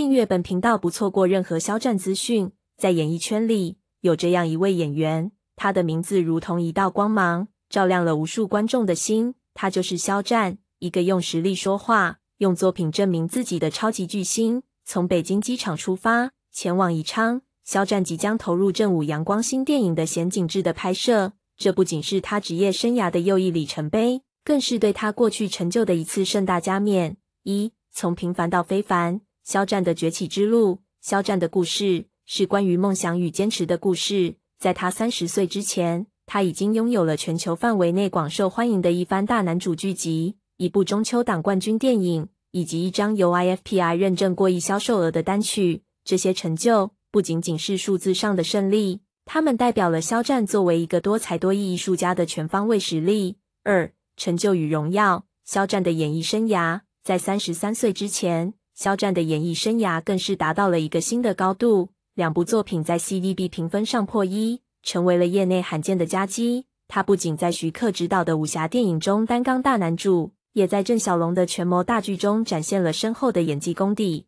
订阅本频道，不错过任何肖战资讯。在演艺圈里，有这样一位演员，他的名字如同一道光芒，照亮了无数观众的心。他就是肖战，一个用实力说话、用作品证明自己的超级巨星。从北京机场出发，前往宜昌，肖战即将投入正午阳光新电影的显景制的拍摄。这不仅是他职业生涯的又一里程碑，更是对他过去成就的一次盛大加冕。一从平凡到非凡。肖战的崛起之路。肖战的故事是关于梦想与坚持的故事。在他三十岁之前，他已经拥有了全球范围内广受欢迎的一番大男主剧集，一部中秋档冠军电影，以及一张由 IFPI 认证过亿销售额的单曲。这些成就不仅仅是数字上的胜利，他们代表了肖战作为一个多才多艺艺术家的全方位实力。二、成就与荣耀。肖战的演艺生涯在三十三岁之前。肖战的演艺生涯更是达到了一个新的高度，两部作品在 CDB 评分上破一，成为了业内罕见的佳绩。他不仅在徐克执导的武侠电影中担纲大男主，也在郑晓龙的权谋大剧中展现了深厚的演技功底。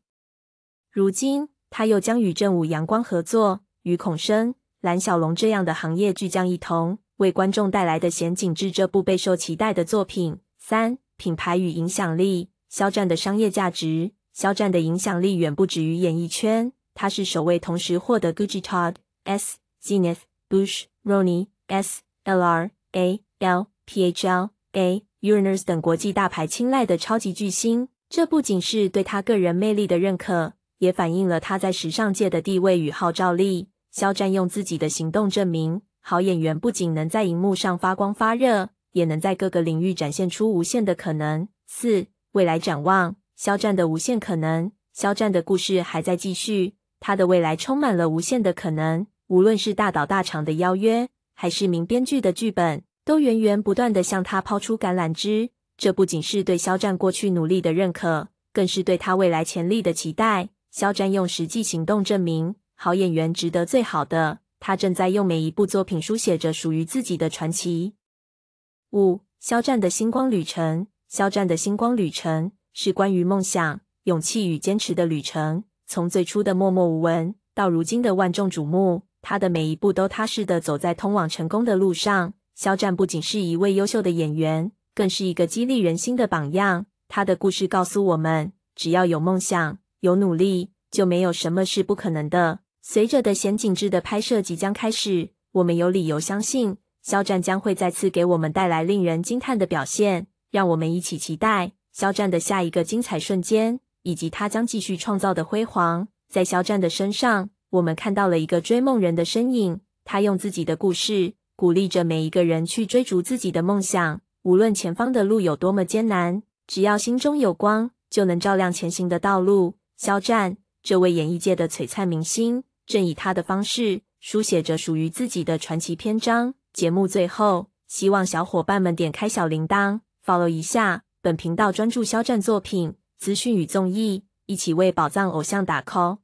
如今，他又将与正午阳光合作，与孔笙、蓝小龙这样的行业巨匠一同为观众带来的《贤景志》这部备受期待的作品。三、品牌与影响力，肖战的商业价值。肖战的影响力远不止于演艺圈，他是首位同时获得 Gucci、Tod、d S、Zenith、Bush、Rooney、S、L R A L P H L A、Uners r 等国际大牌青睐的超级巨星。这不仅是对他个人魅力的认可，也反映了他在时尚界的地位与号召力。肖战用自己的行动证明，好演员不仅能在荧幕上发光发热，也能在各个领域展现出无限的可能。四、未来展望。肖战的无限可能，肖战的故事还在继续，他的未来充满了无限的可能。无论是大导大厂的邀约，还是名编剧的剧本，都源源不断的向他抛出橄榄枝。这不仅是对肖战过去努力的认可，更是对他未来潜力的期待。肖战用实际行动证明，好演员值得最好的。他正在用每一部作品书写着属于自己的传奇。五，肖战的星光旅程，肖战的星光旅程。是关于梦想、勇气与坚持的旅程。从最初的默默无闻到如今的万众瞩目，他的每一步都踏实的走在通往成功的路上。肖战不仅是一位优秀的演员，更是一个激励人心的榜样。他的故事告诉我们，只要有梦想、有努力，就没有什么是不可能的。随着的《潜景志》的拍摄即将开始，我们有理由相信，肖战将会再次给我们带来令人惊叹的表现。让我们一起期待。肖战的下一个精彩瞬间，以及他将继续创造的辉煌，在肖战的身上，我们看到了一个追梦人的身影。他用自己的故事鼓励着每一个人去追逐自己的梦想，无论前方的路有多么艰难，只要心中有光，就能照亮前行的道路。肖战，这位演艺界的璀璨明星，正以他的方式书写着属于自己的传奇篇章。节目最后，希望小伙伴们点开小铃铛，follow 一下。本频道专注肖战作品资讯与综艺，一起为宝藏偶像打 call。